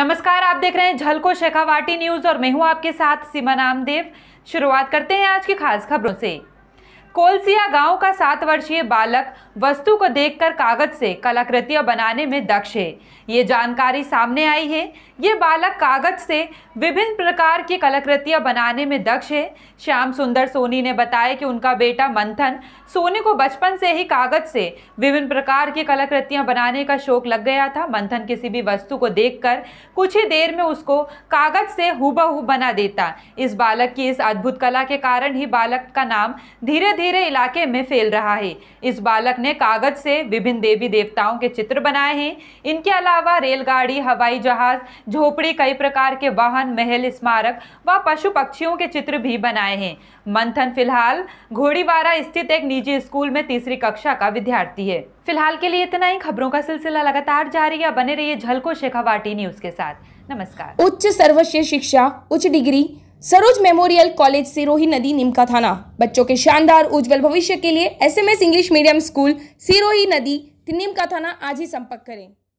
नमस्कार आप देख रहे हैं झलको शेखावाटी न्यूज और मैं हूं आपके साथ सीमा नामदेव शुरुआत करते हैं आज की खास खबरों से कोलसिया गांव का सात वर्षीय बालक वस्तु को देखकर कागज से कलाकृतियां बनाने में दक्ष है ये जानकारी सामने आई है ये बालक कागज से विभिन्न प्रकार की कलाकृतियां बनाने में दक्ष है श्याम सुंदर सोनी ने बताया कि उनका बेटा मंथन सोनी को बचपन से ही कागज से विभिन्न प्रकार की कलाकृतियां बनाने का शौक लग गया था मंथन किसी भी वस्तु को देख कुछ ही देर में उसको कागज से हुबहू बना देता इस बालक की इस अद्भुत कला के कारण ही बालक का नाम धीरे अंधेरे इलाके में फैल रहा है इस बालक ने कागज से विभिन्न देवी देवताओं के चित्र बनाए हैं इनके अलावा रेलगाड़ी हवाई जहाज झोपड़ी कई प्रकार के वाहन महल स्मारक व पशु पक्षियों के चित्र भी बनाए हैं मंथन फिलहाल घोड़ीवारा स्थित एक निजी स्कूल में तीसरी कक्षा का विद्यार्थी है फिलहाल के लिए इतना ही खबरों का सिलसिला लगातार जारी है बने रहिए झलको शेखावाटी न्यूज के साथ नमस्कार उच्च सर्वोच्च शिक्षा उच्च degree Saroj memorial college Sirohi नदी निमका थाना बच्चों के शानदार उज्जवल भविष्य के लिए SMS English medium school Sirohi नदी निमका थाना आज ही संपर्क करें